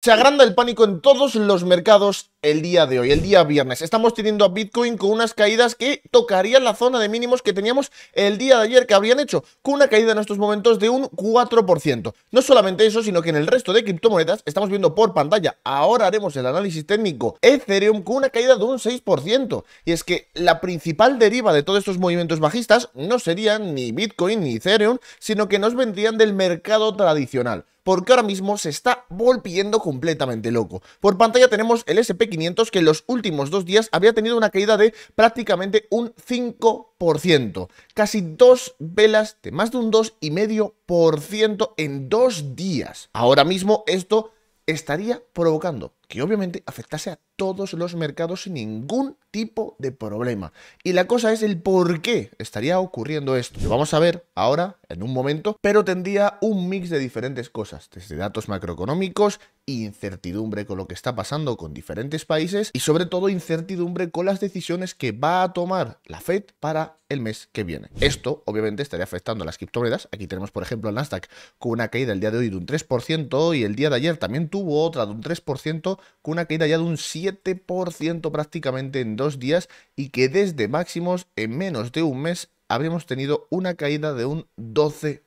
Se agranda el pánico en todos los mercados el día de hoy, el día viernes. Estamos teniendo a Bitcoin con unas caídas que tocarían la zona de mínimos que teníamos el día de ayer, que habrían hecho con una caída en estos momentos de un 4%. No solamente eso, sino que en el resto de criptomonedas estamos viendo por pantalla, ahora haremos el análisis técnico, Ethereum con una caída de un 6%. Y es que la principal deriva de todos estos movimientos bajistas no serían ni Bitcoin ni Ethereum, sino que nos vendrían del mercado tradicional porque ahora mismo se está volviendo completamente loco. Por pantalla tenemos el SP500 que en los últimos dos días había tenido una caída de prácticamente un 5%. Casi dos velas de más de un 2,5% en dos días. Ahora mismo esto estaría provocando que obviamente afectase a todos los mercados sin ningún tipo de problema. Y la cosa es el por qué estaría ocurriendo esto. Lo vamos a ver ahora en un momento, pero tendría un mix de diferentes cosas, desde datos macroeconómicos, incertidumbre con lo que está pasando con diferentes países y sobre todo incertidumbre con las decisiones que va a tomar la Fed para el mes que viene. Esto obviamente estaría afectando a las criptomonedas. Aquí tenemos por ejemplo el Nasdaq con una caída el día de hoy de un 3% y el día de ayer también tuvo otra de un 3% con una caída ya de un 7 7% prácticamente en dos días y que desde máximos en menos de un mes habríamos tenido una caída de un 12%.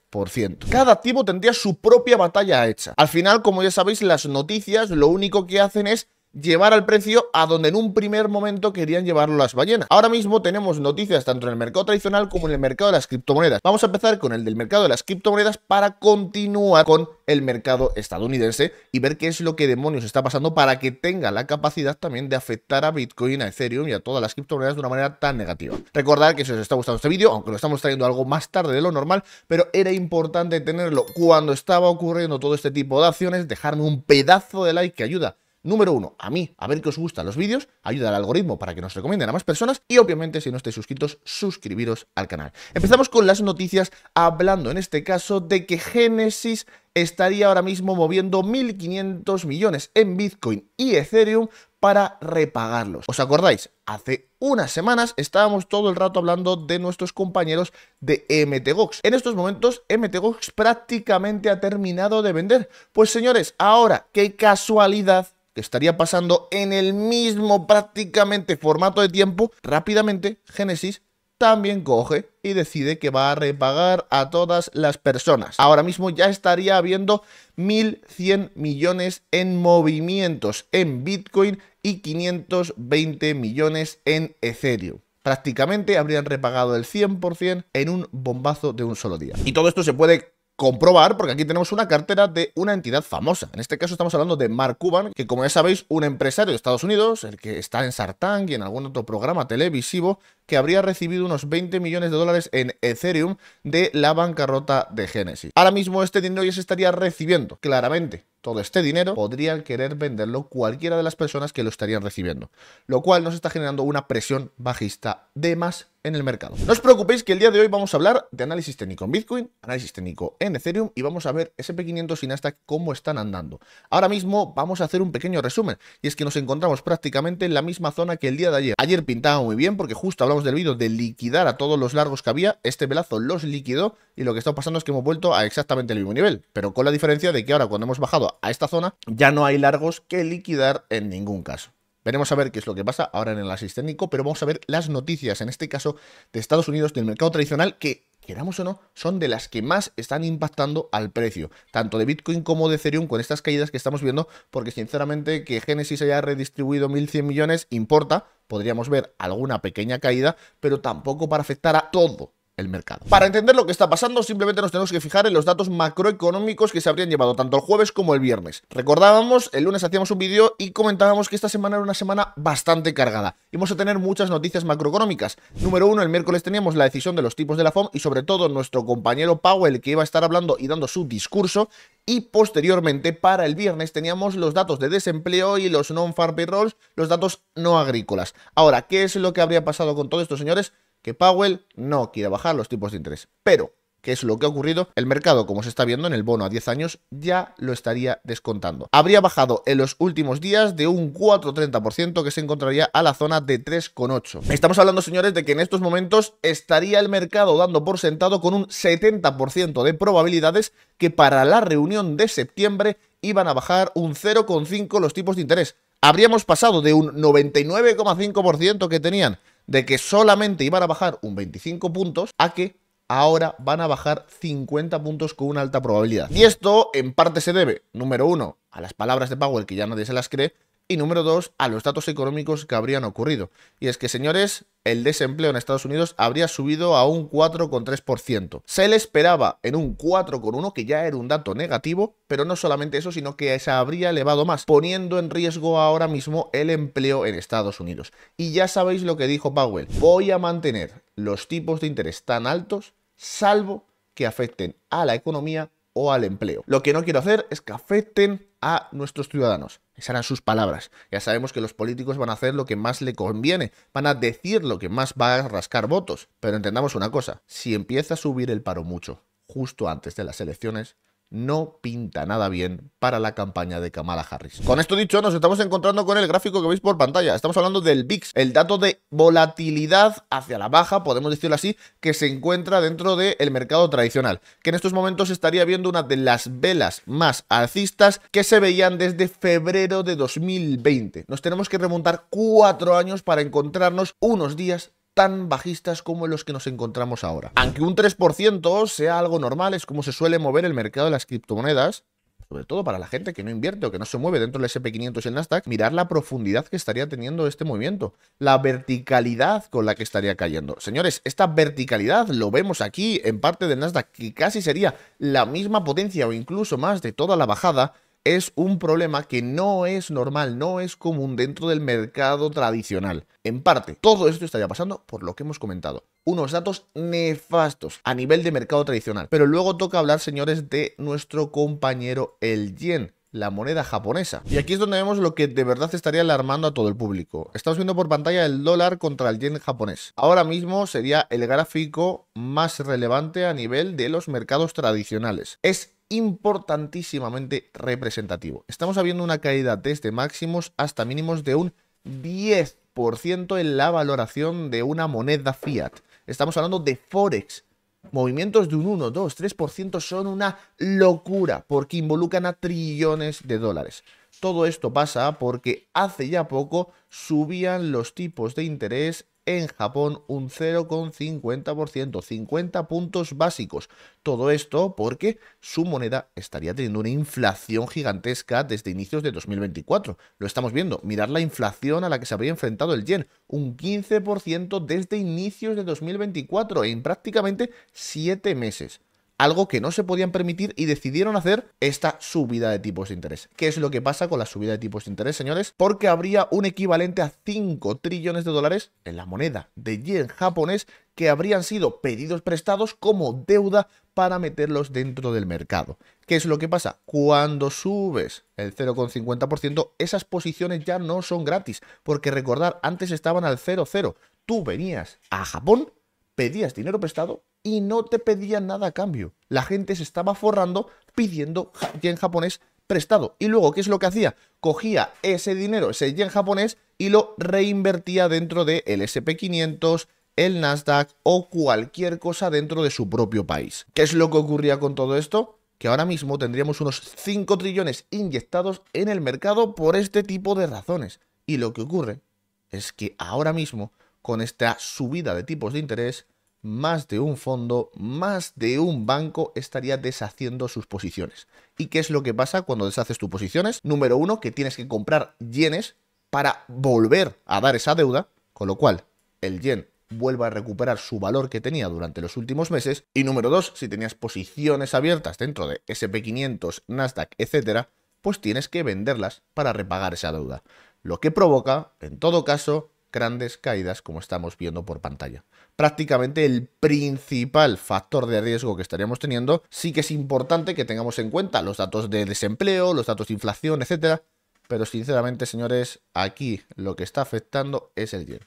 Cada activo tendría su propia batalla hecha. Al final, como ya sabéis, las noticias lo único que hacen es llevar al precio a donde en un primer momento querían llevarlo las ballenas. Ahora mismo tenemos noticias tanto en el mercado tradicional como en el mercado de las criptomonedas. Vamos a empezar con el del mercado de las criptomonedas para continuar con el mercado estadounidense y ver qué es lo que demonios está pasando para que tenga la capacidad también de afectar a Bitcoin, a Ethereum y a todas las criptomonedas de una manera tan negativa. Recordad que si os está gustando este vídeo, aunque lo estamos trayendo algo más tarde de lo normal, pero era importante tenerlo cuando estaba ocurriendo todo este tipo de acciones, dejarme un pedazo de like que ayuda Número uno, a mí, a ver que os gustan los vídeos, ayuda al algoritmo para que nos recomienden a más personas y obviamente si no estáis suscritos, suscribiros al canal. Empezamos con las noticias hablando en este caso de que Genesis estaría ahora mismo moviendo 1.500 millones en Bitcoin y Ethereum para repagarlos. ¿Os acordáis? Hace unas semanas estábamos todo el rato hablando de nuestros compañeros de MTGOX. En estos momentos MTGOX prácticamente ha terminado de vender. Pues señores, ahora, qué casualidad que estaría pasando en el mismo prácticamente formato de tiempo, rápidamente Genesis también coge y decide que va a repagar a todas las personas. Ahora mismo ya estaría habiendo 1.100 millones en movimientos en Bitcoin y 520 millones en Ethereum. Prácticamente habrían repagado el 100% en un bombazo de un solo día. Y todo esto se puede comprobar, porque aquí tenemos una cartera de una entidad famosa. En este caso estamos hablando de Mark Cuban, que como ya sabéis, un empresario de Estados Unidos, el que está en Sartang y en algún otro programa televisivo, que habría recibido unos 20 millones de dólares en Ethereum de la bancarrota de Genesis. Ahora mismo este dinero ya se estaría recibiendo, claramente. Todo este dinero podrían querer venderlo cualquiera de las personas que lo estarían recibiendo, lo cual nos está generando una presión bajista de más en el mercado. No os preocupéis que el día de hoy vamos a hablar de análisis técnico en Bitcoin, análisis técnico en Ethereum y vamos a ver SP500 y Nasdaq cómo están andando. Ahora mismo vamos a hacer un pequeño resumen y es que nos encontramos prácticamente en la misma zona que el día de ayer. Ayer pintaba muy bien porque justo hablamos del vídeo de liquidar a todos los largos que había, este velazo los liquidó y lo que está pasando es que hemos vuelto a exactamente el mismo nivel, pero con la diferencia de que ahora cuando hemos bajado a esta zona ya no hay largos que liquidar en ningún caso. Veremos a ver qué es lo que pasa ahora en el técnico pero vamos a ver las noticias, en este caso de Estados Unidos, del mercado tradicional, que queramos o no, son de las que más están impactando al precio, tanto de Bitcoin como de Ethereum con estas caídas que estamos viendo, porque sinceramente que Genesis haya redistribuido 1.100 millones importa, podríamos ver alguna pequeña caída, pero tampoco para afectar a todo el mercado. Para entender lo que está pasando, simplemente nos tenemos que fijar en los datos macroeconómicos que se habrían llevado tanto el jueves como el viernes. Recordábamos, el lunes hacíamos un vídeo y comentábamos que esta semana era una semana bastante cargada. Íbamos a tener muchas noticias macroeconómicas. Número uno, el miércoles teníamos la decisión de los tipos de la FOM y sobre todo nuestro compañero Powell que iba a estar hablando y dando su discurso. Y posteriormente, para el viernes, teníamos los datos de desempleo y los non-farm payrolls, los datos no agrícolas. Ahora, ¿qué es lo que habría pasado con todo esto, señores? que Powell no quiera bajar los tipos de interés. Pero, ¿qué es lo que ha ocurrido, el mercado, como se está viendo en el bono a 10 años, ya lo estaría descontando. Habría bajado en los últimos días de un 4,30% que se encontraría a la zona de 3,8. Estamos hablando, señores, de que en estos momentos estaría el mercado dando por sentado con un 70% de probabilidades que para la reunión de septiembre iban a bajar un 0,5 los tipos de interés. Habríamos pasado de un 99,5% que tenían de que solamente iban a bajar un 25 puntos a que ahora van a bajar 50 puntos con una alta probabilidad. Y esto en parte se debe, número uno, a las palabras de Powell que ya nadie se las cree, y número dos, a los datos económicos que habrían ocurrido. Y es que, señores, el desempleo en Estados Unidos habría subido a un 4,3%. Se le esperaba en un 4,1%, que ya era un dato negativo, pero no solamente eso, sino que se habría elevado más, poniendo en riesgo ahora mismo el empleo en Estados Unidos. Y ya sabéis lo que dijo Powell, voy a mantener los tipos de interés tan altos, salvo que afecten a la economía o al empleo. Lo que no quiero hacer es que afecten a nuestros ciudadanos. Esas eran sus palabras. Ya sabemos que los políticos van a hacer lo que más le conviene, van a decir lo que más va a rascar votos. Pero entendamos una cosa, si empieza a subir el paro mucho, justo antes de las elecciones, no pinta nada bien para la campaña de Kamala Harris. Con esto dicho, nos estamos encontrando con el gráfico que veis por pantalla. Estamos hablando del VIX, el dato de volatilidad hacia la baja, podemos decirlo así, que se encuentra dentro del mercado tradicional, que en estos momentos estaría viendo una de las velas más alcistas que se veían desde febrero de 2020. Nos tenemos que remontar cuatro años para encontrarnos unos días tan bajistas como los que nos encontramos ahora. Aunque un 3% sea algo normal, es como se suele mover el mercado de las criptomonedas, sobre todo para la gente que no invierte o que no se mueve dentro del SP500 y el Nasdaq, mirar la profundidad que estaría teniendo este movimiento, la verticalidad con la que estaría cayendo. Señores, esta verticalidad lo vemos aquí en parte del Nasdaq, que casi sería la misma potencia o incluso más de toda la bajada es un problema que no es normal, no es común dentro del mercado tradicional. En parte, todo esto estaría pasando por lo que hemos comentado. Unos datos nefastos a nivel de mercado tradicional. Pero luego toca hablar, señores, de nuestro compañero el yen la moneda japonesa. Y aquí es donde vemos lo que de verdad estaría alarmando a todo el público. Estamos viendo por pantalla el dólar contra el yen japonés. Ahora mismo sería el gráfico más relevante a nivel de los mercados tradicionales. Es importantísimamente representativo. Estamos habiendo una caída desde máximos hasta mínimos de un 10% en la valoración de una moneda fiat. Estamos hablando de Forex. Movimientos de un 1, 2, 3% son una locura porque involucran a trillones de dólares. Todo esto pasa porque hace ya poco subían los tipos de interés en Japón un 0,50%, 50 puntos básicos. Todo esto porque su moneda estaría teniendo una inflación gigantesca desde inicios de 2024. Lo estamos viendo, mirar la inflación a la que se habría enfrentado el yen, un 15% desde inicios de 2024 en prácticamente 7 meses algo que no se podían permitir y decidieron hacer esta subida de tipos de interés. ¿Qué es lo que pasa con la subida de tipos de interés, señores? Porque habría un equivalente a 5 trillones de dólares en la moneda de yen japonés que habrían sido pedidos prestados como deuda para meterlos dentro del mercado. ¿Qué es lo que pasa? Cuando subes el 0,50%, esas posiciones ya no son gratis, porque recordar, antes estaban al 0,0. Tú venías a Japón, pedías dinero prestado y no te pedían nada a cambio. La gente se estaba forrando pidiendo yen japonés prestado. Y luego, ¿qué es lo que hacía? Cogía ese dinero, ese yen japonés, y lo reinvertía dentro del SP500, el Nasdaq o cualquier cosa dentro de su propio país. ¿Qué es lo que ocurría con todo esto? Que ahora mismo tendríamos unos 5 trillones inyectados en el mercado por este tipo de razones. Y lo que ocurre es que ahora mismo, con esta subida de tipos de interés, más de un fondo, más de un banco estaría deshaciendo sus posiciones. ¿Y qué es lo que pasa cuando deshaces tus posiciones? Número uno, que tienes que comprar yenes para volver a dar esa deuda, con lo cual el yen vuelva a recuperar su valor que tenía durante los últimos meses. Y número dos, si tenías posiciones abiertas dentro de SP500, Nasdaq, etcétera, pues tienes que venderlas para repagar esa deuda. Lo que provoca, en todo caso, grandes caídas como estamos viendo por pantalla. Prácticamente el principal factor de riesgo que estaríamos teniendo, sí que es importante que tengamos en cuenta los datos de desempleo, los datos de inflación, etcétera, pero sinceramente, señores, aquí lo que está afectando es el yen.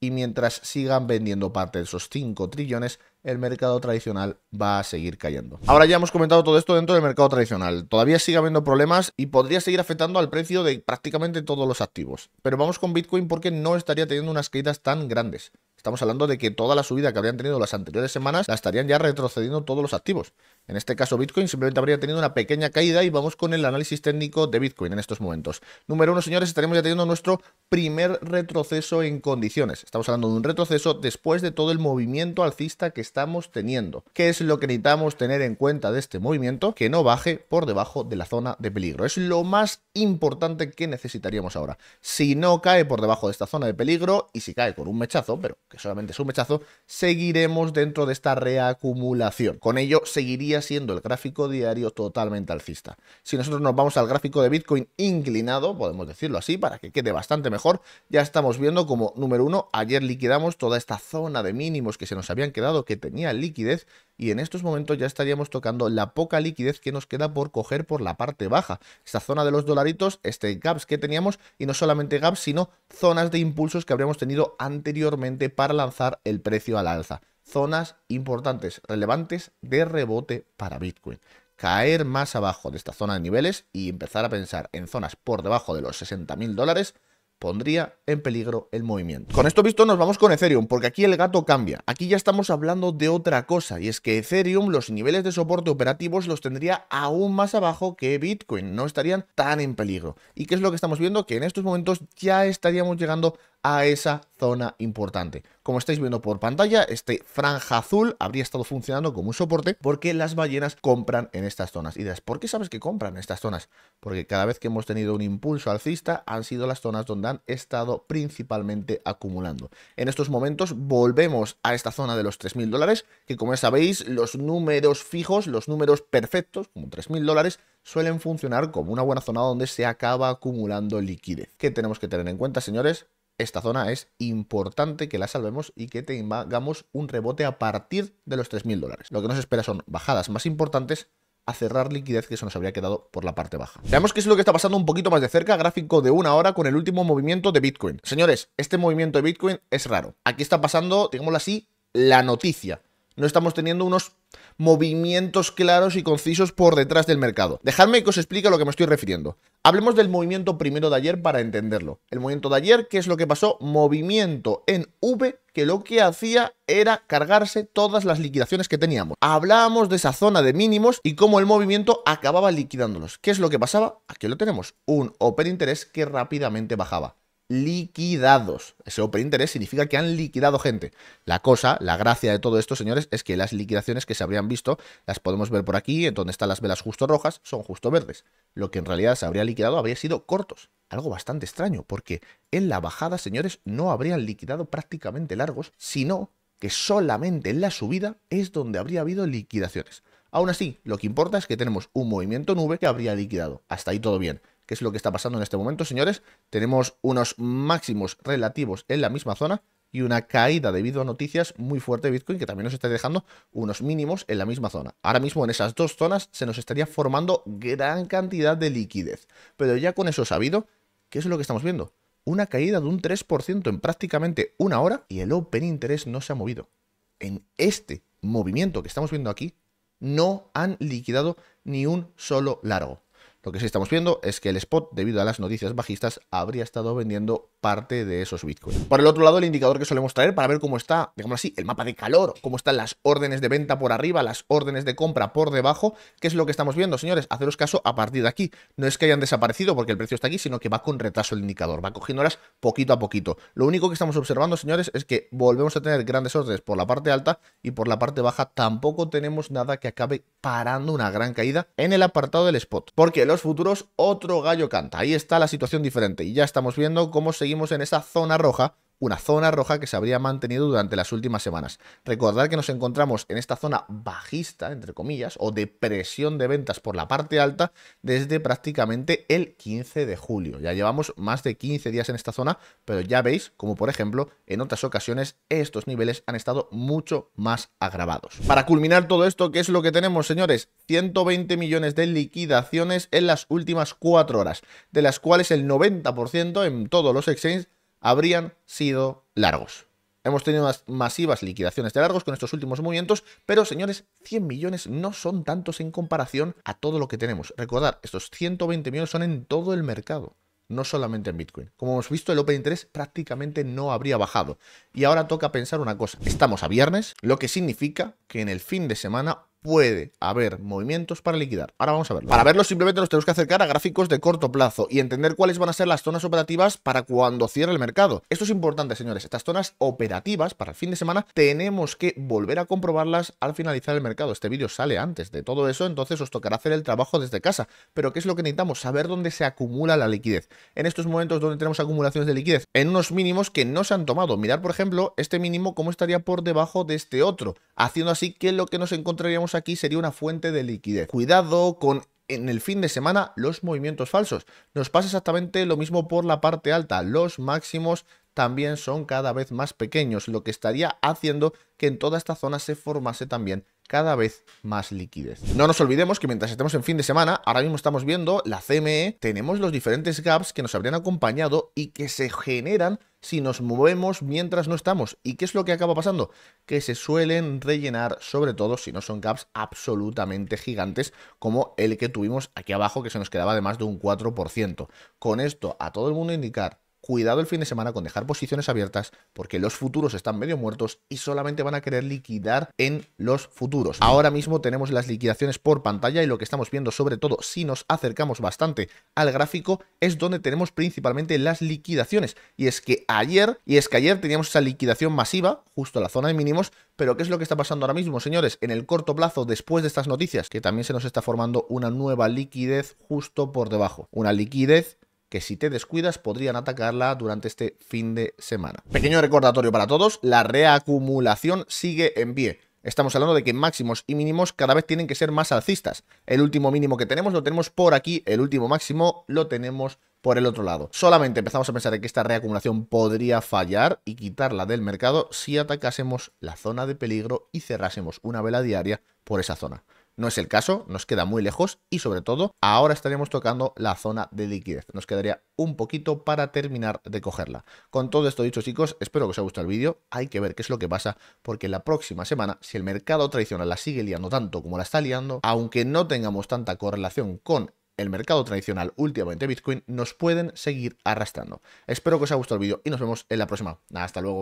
Y mientras sigan vendiendo parte de esos 5 trillones, el mercado tradicional va a seguir cayendo. Ahora ya hemos comentado todo esto dentro del mercado tradicional. Todavía sigue habiendo problemas y podría seguir afectando al precio de prácticamente todos los activos. Pero vamos con Bitcoin porque no estaría teniendo unas caídas tan grandes. Estamos hablando de que toda la subida que habrían tenido las anteriores semanas la estarían ya retrocediendo todos los activos. En este caso Bitcoin simplemente habría tenido una pequeña caída y vamos con el análisis técnico de Bitcoin en estos momentos. Número uno, señores, estaremos ya teniendo nuestro primer retroceso en condiciones. Estamos hablando de un retroceso después de todo el movimiento alcista que estamos teniendo. ¿Qué es lo que necesitamos tener en cuenta de este movimiento? Que no baje por debajo de la zona de peligro. Es lo más importante que necesitaríamos ahora. Si no cae por debajo de esta zona de peligro y si cae con un mechazo, pero que solamente es un mechazo, seguiremos dentro de esta reacumulación. Con ello seguiría siendo el gráfico diario totalmente alcista. Si nosotros nos vamos al gráfico de Bitcoin inclinado, podemos decirlo así, para que quede bastante mejor, ya estamos viendo como número uno, ayer liquidamos toda esta zona de mínimos que se nos habían quedado, que tenía liquidez, y en estos momentos ya estaríamos tocando la poca liquidez que nos queda por coger por la parte baja. Esta zona de los dolaritos, este gaps que teníamos, y no solamente gaps, sino zonas de impulsos que habríamos tenido anteriormente para lanzar el precio al alza zonas importantes, relevantes de rebote para Bitcoin. Caer más abajo de esta zona de niveles y empezar a pensar en zonas por debajo de los 60 dólares pondría en peligro el movimiento. Con esto visto nos vamos con Ethereum, porque aquí el gato cambia. Aquí ya estamos hablando de otra cosa, y es que Ethereum los niveles de soporte operativos los tendría aún más abajo que Bitcoin, no estarían tan en peligro. ¿Y qué es lo que estamos viendo? Que en estos momentos ya estaríamos llegando a esa zona importante. Como estáis viendo por pantalla, este franja azul habría estado funcionando como un soporte porque las ballenas compran en estas zonas. Y dirás, ¿por qué sabes que compran en estas zonas? Porque cada vez que hemos tenido un impulso alcista han sido las zonas donde han estado principalmente acumulando. En estos momentos volvemos a esta zona de los 3.000 dólares, que como ya sabéis, los números fijos, los números perfectos, como 3.000 dólares, suelen funcionar como una buena zona donde se acaba acumulando liquidez. ¿Qué tenemos que tener en cuenta, señores? esta zona es importante que la salvemos y que tengamos un rebote a partir de los 3.000 dólares. Lo que nos espera son bajadas más importantes a cerrar liquidez que se nos habría quedado por la parte baja. Veamos qué es lo que está pasando un poquito más de cerca, gráfico de una hora con el último movimiento de Bitcoin. Señores, este movimiento de Bitcoin es raro. Aquí está pasando, digámoslo así, la noticia. No estamos teniendo unos movimientos claros y concisos por detrás del mercado. Dejadme que os explique a lo que me estoy refiriendo. Hablemos del movimiento primero de ayer para entenderlo. El movimiento de ayer, ¿qué es lo que pasó? Movimiento en V que lo que hacía era cargarse todas las liquidaciones que teníamos. Hablábamos de esa zona de mínimos y cómo el movimiento acababa liquidándolos. ¿Qué es lo que pasaba? Aquí lo tenemos, un open interés que rápidamente bajaba liquidados. Ese open interés significa que han liquidado gente. La cosa, la gracia de todo esto, señores, es que las liquidaciones que se habrían visto, las podemos ver por aquí, en donde están las velas justo rojas, son justo verdes. Lo que en realidad se habría liquidado habría sido cortos. Algo bastante extraño, porque en la bajada, señores, no habrían liquidado prácticamente largos, sino que solamente en la subida es donde habría habido liquidaciones. Aún así, lo que importa es que tenemos un movimiento nube que habría liquidado. Hasta ahí todo bien. ¿Qué es lo que está pasando en este momento, señores. Tenemos unos máximos relativos en la misma zona y una caída debido a noticias muy fuerte de Bitcoin que también nos está dejando unos mínimos en la misma zona. Ahora mismo en esas dos zonas se nos estaría formando gran cantidad de liquidez. Pero ya con eso sabido, ¿qué es lo que estamos viendo? Una caída de un 3% en prácticamente una hora y el Open Interest no se ha movido. En este movimiento que estamos viendo aquí, no han liquidado ni un solo largo. Lo que sí estamos viendo es que el spot, debido a las noticias bajistas, habría estado vendiendo parte de esos bitcoins. Por el otro lado, el indicador que solemos traer para ver cómo está, digamos así, el mapa de calor, cómo están las órdenes de venta por arriba, las órdenes de compra por debajo, qué es lo que estamos viendo, señores, haceros caso a partir de aquí. No es que hayan desaparecido porque el precio está aquí, sino que va con retraso el indicador, va cogiendo horas poquito a poquito. Lo único que estamos observando, señores, es que volvemos a tener grandes órdenes por la parte alta y por la parte baja tampoco tenemos nada que acabe parando una gran caída en el apartado del spot. Porque los futuros, otro gallo canta. Ahí está la situación diferente y ya estamos viendo cómo se seguimos en esa zona roja una zona roja que se habría mantenido durante las últimas semanas. Recordad que nos encontramos en esta zona bajista, entre comillas, o de presión de ventas por la parte alta desde prácticamente el 15 de julio. Ya llevamos más de 15 días en esta zona, pero ya veis como por ejemplo en otras ocasiones estos niveles han estado mucho más agravados. Para culminar todo esto, ¿qué es lo que tenemos señores? 120 millones de liquidaciones en las últimas 4 horas, de las cuales el 90% en todos los exchanges habrían sido largos. Hemos tenido masivas liquidaciones de largos con estos últimos movimientos, pero señores, 100 millones no son tantos en comparación a todo lo que tenemos. Recordad, estos 120 millones son en todo el mercado, no solamente en Bitcoin. Como hemos visto, el Open Interest prácticamente no habría bajado. Y ahora toca pensar una cosa, estamos a viernes, lo que significa que en el fin de semana puede haber movimientos para liquidar. Ahora vamos a verlo. Para verlo simplemente nos tenemos que acercar a gráficos de corto plazo y entender cuáles van a ser las zonas operativas para cuando cierre el mercado. Esto es importante, señores. Estas zonas operativas para el fin de semana tenemos que volver a comprobarlas al finalizar el mercado. Este vídeo sale antes de todo eso, entonces os tocará hacer el trabajo desde casa. Pero ¿qué es lo que necesitamos? Saber dónde se acumula la liquidez. En estos momentos donde tenemos acumulaciones de liquidez, en unos mínimos que no se han tomado. Mirar, por ejemplo, este mínimo cómo estaría por debajo de este otro, haciendo así que lo que nos encontraríamos aquí sería una fuente de liquidez. Cuidado con en el fin de semana los movimientos falsos. Nos pasa exactamente lo mismo por la parte alta. Los máximos también son cada vez más pequeños, lo que estaría haciendo que en toda esta zona se formase también cada vez más liquidez. No nos olvidemos que mientras estemos en fin de semana, ahora mismo estamos viendo la CME, tenemos los diferentes gaps que nos habrían acompañado y que se generan si nos movemos mientras no estamos. ¿Y qué es lo que acaba pasando? Que se suelen rellenar, sobre todo si no son gaps absolutamente gigantes, como el que tuvimos aquí abajo, que se nos quedaba de más de un 4%. Con esto, a todo el mundo indicar cuidado el fin de semana con dejar posiciones abiertas porque los futuros están medio muertos y solamente van a querer liquidar en los futuros. Ahora mismo tenemos las liquidaciones por pantalla y lo que estamos viendo sobre todo si nos acercamos bastante al gráfico es donde tenemos principalmente las liquidaciones y es que ayer y es que ayer teníamos esa liquidación masiva justo en la zona de mínimos pero ¿qué es lo que está pasando ahora mismo señores? En el corto plazo después de estas noticias que también se nos está formando una nueva liquidez justo por debajo una liquidez que si te descuidas podrían atacarla durante este fin de semana. Pequeño recordatorio para todos, la reacumulación sigue en pie. Estamos hablando de que máximos y mínimos cada vez tienen que ser más alcistas. El último mínimo que tenemos lo tenemos por aquí, el último máximo lo tenemos por el otro lado. Solamente empezamos a pensar en que esta reacumulación podría fallar y quitarla del mercado si atacásemos la zona de peligro y cerrásemos una vela diaria por esa zona. No es el caso, nos queda muy lejos y sobre todo ahora estaríamos tocando la zona de liquidez. Nos quedaría un poquito para terminar de cogerla. Con todo esto dicho chicos, espero que os haya gustado el vídeo. Hay que ver qué es lo que pasa porque la próxima semana, si el mercado tradicional la sigue liando tanto como la está liando, aunque no tengamos tanta correlación con el mercado tradicional, últimamente Bitcoin, nos pueden seguir arrastrando. Espero que os haya gustado el vídeo y nos vemos en la próxima. Hasta luego.